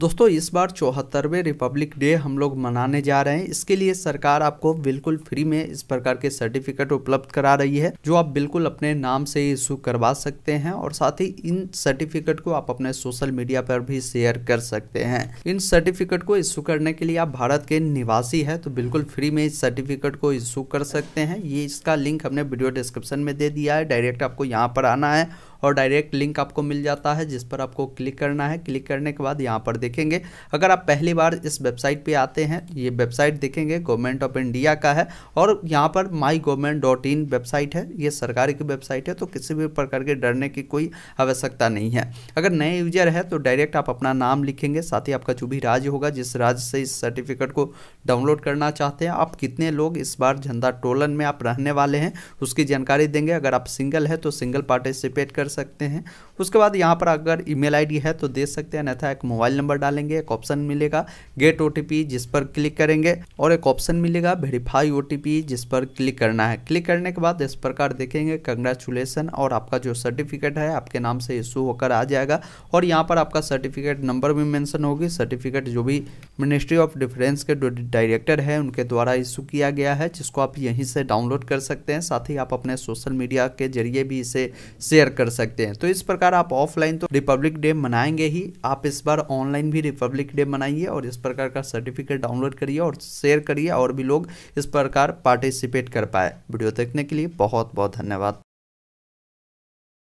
दोस्तों इस बार चौहत्तरवें Republic day हम लोग मनाने जा रहे हैं इसके लिए सरकार आपको बिल्कुल फ्री में इस प्रकार के सर्टिफिकेट उपलब्ध करा रही है जो आप बिल्कुल अपने नाम से इशू करवा सकते हैं और साथ ही इन सर्टिफिकेट को आप अपने सोशल मीडिया पर भी शेयर कर सकते हैं इन सर्टिफिकेट को इशू करने के लिए आप भारत के निवासी है तो बिल्कुल फ्री में इस सर्टिफिकेट को इशू कर सकते हैं ये इसका लिंक हमने वीडियो डिस्क्रिप्शन में दे दिया है डायरेक्ट आपको यहाँ पर आना है और डायरेक्ट लिंक आपको मिल जाता है जिस पर आपको क्लिक करना है क्लिक करने के बाद यहाँ पर देखेंगे अगर आप पहली बार इस वेबसाइट पर आते हैं ये वेबसाइट देखेंगे गवर्नमेंट ऑफ इंडिया का है और यहाँ पर my government dot in website है ये सरकारी की वेबसाइट है तो किसी भी प्रकार के डरने की कोई आवश्यकता नहीं है अगर नए यूजर है तो डायरेक्ट आप अपना नाम लिखेंगे साथ ही आपका जो भी राज्य होगा जिस राज्य से इस सर्टिफिकेट को डाउनलोड करना चाहते हैं आप कितने लोग इस बार झंडा टोलन में आप रहने वाले हैं उसकी जानकारी देंगे अगर आप सिंगल है तो सिंगल पार्टिसिपेट कर सकते हैं उसके बाद यहाँ पर अगर ईमेल आईडी है तो दे सकते हैं अन्यथा एक मोबाइल नंबर डालेंगे एक ऑप्शन मिलेगा गेट ओ जिस पर क्लिक करेंगे और एक ऑप्शन मिलेगा वेरीफाई ओ जिस पर क्लिक करना है क्लिक करने के बाद इस प्रकार देखेंगे कंग्रेचुलेसन और आपका जो सर्टिफिकेट है आपके नाम से इशू होकर आ जाएगा और यहाँ पर आपका सर्टिफिकेट नंबर भी मेंशन होगी सर्टिफिकेट जो भी मिनिस्ट्री ऑफ डिफेंस के डायरेक्टर है उनके द्वारा इशू किया गया है जिसको आप यहीं से डाउनलोड कर सकते हैं साथ ही आप अपने सोशल मीडिया के जरिए भी इसे शेयर कर सकते सकते हैं तो इस प्रकार आप ऑफलाइन तो रिपब्लिक डे मनाएंगे ही आप इस बार ऑनलाइन भी रिपब्लिक डे मनाइए और इस प्रकार का सर्टिफिकेट डाउनलोड करिए और शेयर करिए और भी लोग इस प्रकार पार्टिसिपेट कर पाए वीडियो देखने के लिए बहुत बहुत धन्यवाद